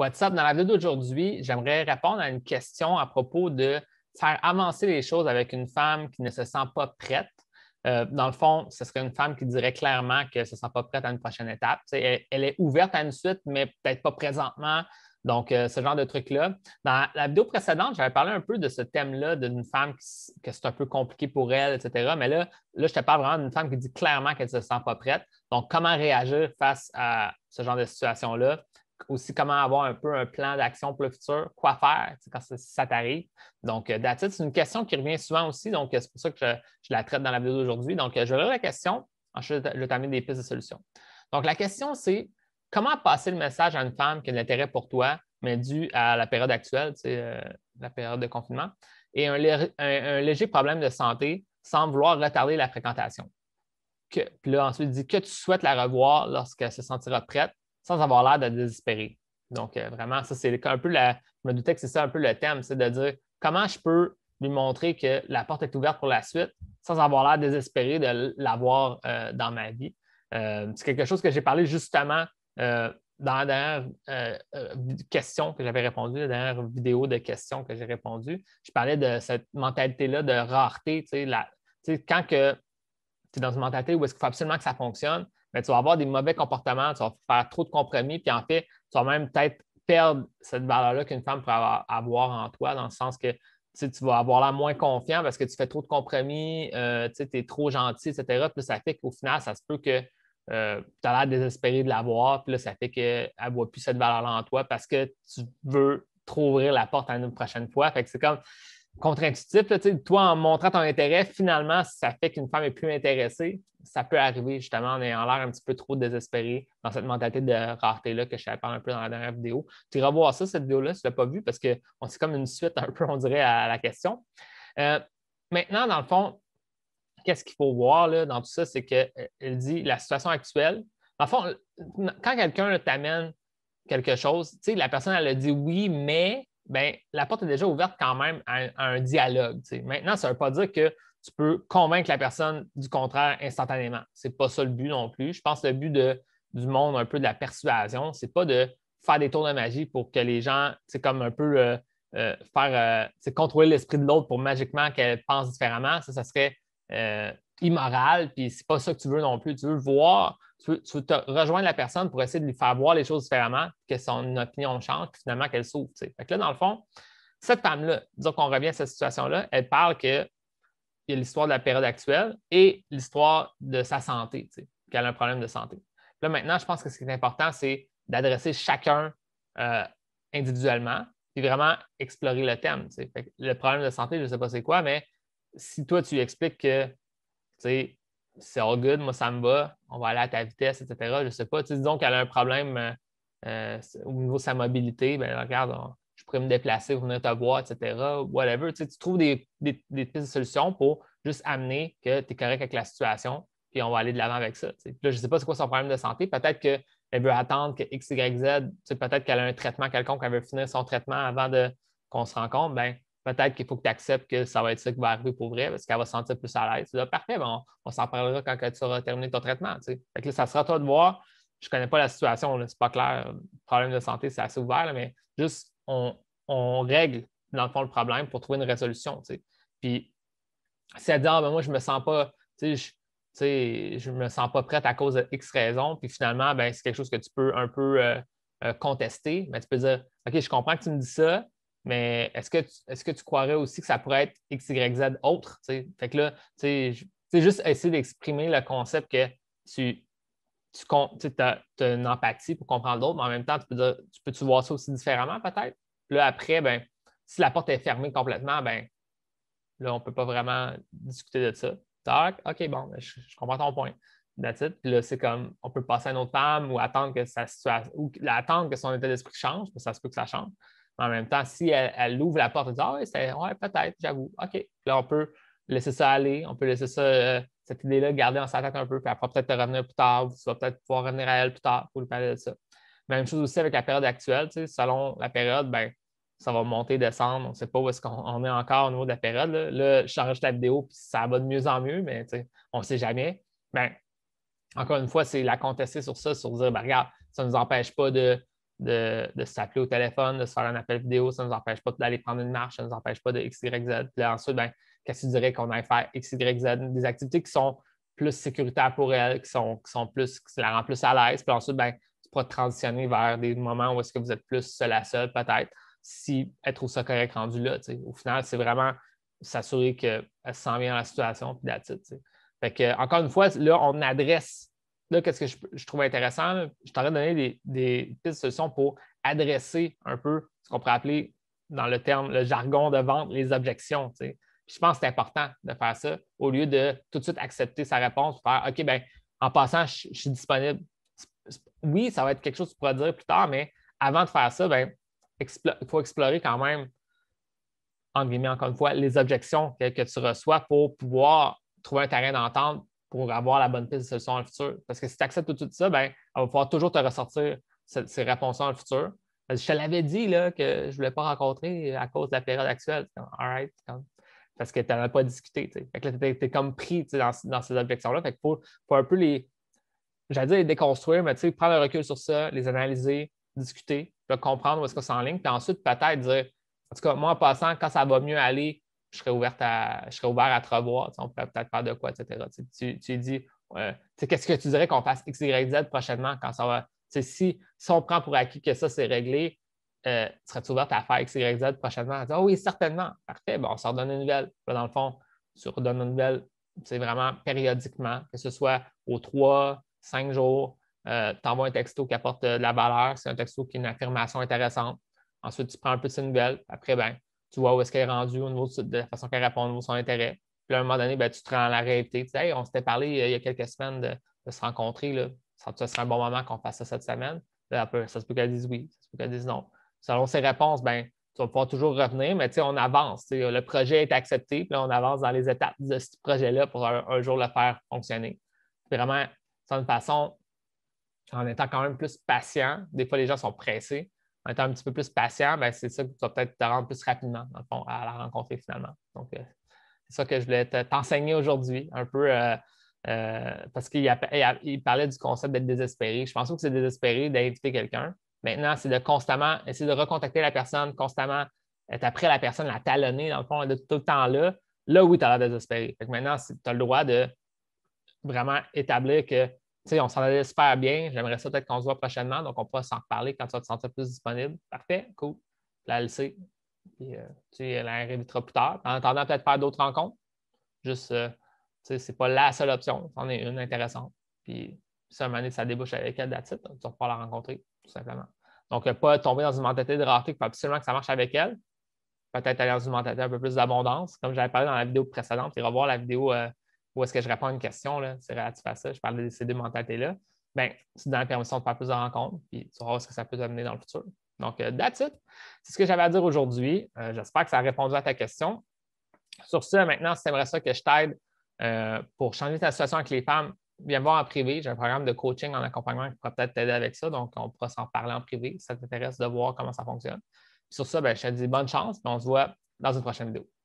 WhatsApp. Dans la vidéo d'aujourd'hui, j'aimerais répondre à une question à propos de faire avancer les choses avec une femme qui ne se sent pas prête. Euh, dans le fond, ce serait une femme qui dirait clairement qu'elle ne se sent pas prête à une prochaine étape. Elle, est ouverte à une suite, mais peut-être pas présentement. Donc, euh, ce genre de truc-là. Dans la vidéo précédente, j'avais parlé un peu de ce thème-là, d'une femme qui, que c'est un peu compliqué pour elle, etc. Mais là, là je te parle vraiment d'une femme qui dit clairement qu'elle ne se sent pas prête. Donc, comment réagir face à ce genre de situation-là? aussi comment avoir un peu un plan d'action pour le futur, quoi faire quand ça, t'arrive. Donc, euh, c'est une question qui revient souvent aussi. Donc, euh, c'est pour ça que je, la traite dans la vidéo d'aujourd'hui. Donc, euh, je vais la question. Ensuite, je t'amener des pistes de solutions. Donc, la question, c'est comment passer le message à une femme qui a de l'intérêt pour toi, mais dû à la période actuelle, la période de confinement, et un, léger problème de santé sans vouloir retarder la fréquentation. Que, puis là, ensuite, dit que tu souhaites la revoir lorsqu'elle se sentira prête sans avoir l'air de désespérer. Donc, euh, vraiment, ça, c'est un peu la. Je me doutais que c'est ça un peu le thème, c'est de dire comment je peux lui montrer que la porte est ouverte pour la suite sans avoir l'air désespéré de l'avoir euh, dans ma vie. Euh, c'est quelque chose que j'ai parlé justement dans la dernière question que j'avais répondu, la dernière vidéo de questions que j'ai répondu. Je parlais de cette mentalité-là de rareté. Tu la, quand tu es dans une mentalité où est-ce qu'il faut absolument que ça fonctionne, mais tu vas avoir des mauvais comportements, tu vas faire trop de compromis, puis en fait, tu vas même peut-être perdre cette valeur-là qu'une femme peut avoir, en toi, dans le sens que tu vas avoir la moins confiant parce que tu fais trop de compromis, euh, tu es trop gentil, etc. Puis ça fait qu'au final, ça se peut que euh, tu as l'air désespéré de l'avoir, puis là, ça fait qu'elle ne voit plus cette valeur-là en toi parce que tu veux trop ouvrir la porte à une prochaine fois. Fait que c'est comme contre-intuitif. Toi, en montrant ton intérêt, finalement, ça fait qu'une femme est plus intéressée. Ça peut arriver justement en ayant l'air un petit peu trop désespéré dans cette mentalité de rareté-là que je parle un peu dans la dernière vidéo. Tu vas voir ça, cette vidéo-là, si tu ne l'as pas vue, parce que c'est comme une suite un peu, on dirait, à la question. Euh, maintenant, dans le fond, qu'est-ce qu'il faut voir là, dans tout ça, c'est que euh, elle dit la situation actuelle. Dans le fond, quand quelqu'un t'amène quelque chose, la personne, elle a dit oui, mais ben, la porte est déjà ouverte quand même à, un dialogue. Maintenant, ça ne veut pas dire que tu peux convaincre la personne du contraire instantanément. Ce n'est pas ça le but non plus. Je pense que le but de, du monde, un peu de la persuasion, ce n'est pas de faire des tours de magie pour que les gens, c'est comme un peu euh, euh, faire, euh, contrôler l'esprit de l'autre pour magiquement qu'elle pense différemment. Ça, ça serait immoral, puis c'est pas ça que tu veux non plus. Tu veux voir tu veux, rejoindre la personne pour essayer de lui faire voir les choses différemment, que son opinion change, puis finalement qu'elle s'ouvre. là, dans le fond, cette femme-là, disons qu'on revient à cette situation-là, elle parle que y a l'histoire de la période actuelle et l'histoire de sa santé, qu'elle a un problème de santé. Là, maintenant, je pense que ce qui est important, c'est d'adresser chacun euh, individuellement, puis vraiment explorer le thème. le problème de santé, je ne sais pas c'est quoi, mais si toi, tu expliques que c'est all good, moi ça me va, on va aller à ta vitesse, etc. Je ne sais pas. disons qu'elle a un problème euh, euh, au niveau de sa mobilité, ben regarde, je pourrais me déplacer, venir te voir, etc. Whatever. Tu, trouves des, des, pistes solutions pour juste amener que tu es correct avec la situation, puis on va aller de l'avant avec ça. je ne sais pas c'est quoi son problème de santé. Peut-être qu'elle veut attendre que X, Y, Z, peut-être qu'elle a un traitement quelconque, qu'elle veut finir son traitement avant de, qu'on se rencontre. Ben, peut-être qu'il faut que tu acceptes que ça va être ça qui va arriver pour vrai parce qu'elle va se sentir plus à l'aise. Parfait, ben, on, s'en parlera quand tu auras terminé ton traitement. ça sera à toi de voir. Je ne connais pas la situation, c'est pas clair. Le Problème de santé, c'est assez ouvert, mais juste on, règle dans le fond le problème pour trouver une résolution. Puis si elle dit ah, ben, moi, je me sens pas, je, je me sens pas prête à cause de X raisons. puis finalement, ben, c'est quelque chose que tu peux un peu euh, euh, contester, mais tu peux dire OK, je comprends que tu me dis ça, mais est-ce que, tu, croirais aussi que ça pourrait être X, Y, Z autre? Fait que là, c'est juste essayer d'exprimer le concept que tu, tu as, une empathie pour comprendre l'autre, mais en même temps, tu peux, tu peux -tu voir ça aussi différemment peut-être? Là, après, ben, si la porte est fermée complètement, ben, là, on ne peut pas vraiment discuter de ça. OK, bon, ben, je, comprends ton point. That's Puis là, c'est comme, on peut passer à une autre femme ou attendre que, situation, ou, attendre que son état d'esprit change, mais ça se peut que ça change en même temps, si elle, ouvre la porte et dit Ah, oui, peut-être, j'avoue. OK. là, on peut laisser ça aller, on peut laisser ça, euh, cette idée-là garder en sa un peu, puis après peut-être revenir plus tard, ou tu vas peut-être pouvoir revenir à elle plus tard pour lui parler de ça. Même chose aussi avec la période actuelle, selon la période, ben, ça va monter, descendre, on ne sait pas où est-ce qu'on est encore au niveau de la période. Là, je change la vidéo, puis ça va de mieux en mieux, mais on ne sait jamais. Ben, encore une fois, c'est la contester sur ça, sur dire, ben, regarde, ça ne nous empêche pas de de, s'appeler au téléphone, de se faire un appel vidéo, ça ne nous empêche pas d'aller prendre une marche, ça ne nous empêche pas de X, Puis ensuite, ben, qu'est-ce que tu dirais qu'on aille faire X, Y, Z, des activités qui sont plus sécuritaires pour elle, qui sont, qui sont plus, qui la rendent plus à l'aise. Puis ensuite, ben, tu pourras transitionner vers des moments où est-ce que vous êtes plus seul à seul, peut-être, si elle trouve ça correct rendu là. Au final, c'est vraiment s'assurer qu'elle se sent bien dans la situation, puis d'attitude. Fait encore une fois, là, on adresse là, qu'est-ce que je, trouve intéressant? je t'aurais donné des, pistes de solutions pour adresser un peu ce qu'on pourrait appeler dans le terme, le jargon de vente, les objections. Je pense que c'est important de faire ça au lieu de tout de suite accepter sa réponse, faire OK, ben, en passant, je, suis disponible. Oui, ça va être quelque chose que tu pourras dire plus tard, mais avant de faire ça, ben, il faut explorer quand même, entre guillemets, encore une fois, les objections que, que tu reçois pour pouvoir trouver un terrain d'entente pour avoir la bonne piste de solution dans futur. Parce que si tu acceptes tout de ça, ben, on va pouvoir toujours te ressortir ces réponses-là dans le futur. Je te l'avais dit là, que je ne voulais pas rencontrer à cause de la période actuelle. Comme, all parce que tu n'en as pas discuté. tu es, comme pris dans, dans, ces objections-là. Il faut, un peu les, j'allais dire déconstruire, mais prendre le recul sur ça, les analyser, discuter, comprendre où est-ce que c'est en ligne, puis ensuite peut-être dire, en tout cas, moi en passant, quand ça va mieux aller, je serais, ouverte à, je ouvert à te revoir, on pourrait peut-être faire de quoi, etc. Tu, dis, qu'est-ce que tu dirais qu'on fasse XYZ prochainement quand ça va. Si, si on prend pour acquis que ça, c'est réglé, euh, serais-tu ouverte à faire XYZ prochainement? Ah oui, certainement. Parfait, bon, on s'en redonne une nouvelle. dans le fond, tu redonnes une nouvelle, c'est vraiment périodiquement, que ce soit aux trois, cinq jours, euh, tu envoies un texto qui apporte euh, de la valeur, c'est un texto qui est une affirmation intéressante. Ensuite, tu prends un peu de ces nouvelles. Après, ben, tu vois où est-ce qu'elle est rendue au niveau de, la façon qu'elle répond, au niveau son intérêt. Puis à un moment donné, ben, tu te rends à la réalité. Tu on s'était parlé euh, il y a quelques semaines de, se rencontrer. Là. Ça, serait un bon moment qu'on fasse ça cette semaine. ça se peut qu'elle dise oui, ça se peut qu'elle dise non. Selon ses réponses, ben, tu vas pouvoir toujours revenir, mais on avance. Le projet est accepté, puis on avance dans les étapes de ce projet-là pour un, jour le faire fonctionner. Vraiment, c'est une façon, en étant quand même plus patient, des fois les gens sont pressés, en étant un petit peu plus patient, ben, c'est ça que tu peut-être te rendre plus rapidement, dans à la rencontrer finalement. Donc, euh, c'est ça que je voulais t'enseigner aujourd'hui, un peu, euh, euh, parce qu'il parlait du concept d'être désespéré. Je pense que c'est désespéré d'inviter quelqu'un. Maintenant, c'est de constamment essayer de recontacter la personne, constamment être après la personne, la talonner, dans le fond, de tout le temps là. Là, où tu as l'air désespéré. maintenant, tu as le droit de vraiment établir que on s'en allait super bien. J'aimerais ça peut-être qu'on se voit prochainement, donc on pourra s'en reparler quand tu vas te sentir plus disponible. Parfait, cool. La LC, puis euh, tu la révitera plus tard. En attendant, peut-être faire d'autres rencontres. Juste, euh, tu sais, c'est pas la seule option. C'en est une intéressante. Puis si à un moment donné, ça débouche avec elle, tu vas pouvoir la rencontrer, tout simplement. Donc, euh, pas tomber dans une mentalité de rareté, pas absolument que ça marche avec elle. Peut-être aller dans une mentalité un peu plus d'abondance. Comme j'avais parlé dans la vidéo précédente, puis revoir la vidéo ou est-ce que je réponds à une question, c'est relatif à ça, je parle de CD deux mentalités-là, ben, c'est dans la permission de faire plus de rencontres, puis tu verras ce que ça peut amener dans le futur. Donc, euh, that's it. C'est ce que j'avais à dire aujourd'hui. Euh, j'espère que ça a répondu à ta question. Sur ce, maintenant, si tu aimerais ça que je t'aide euh, pour changer ta situation avec les femmes, viens me voir en privé. J'ai un programme de coaching en accompagnement qui pourra peut-être t'aider avec ça. Donc, on pourra s'en parler en privé si ça t'intéresse de voir comment ça fonctionne. sur ça, ben, je te dis bonne chance. On se voit dans une prochaine vidéo.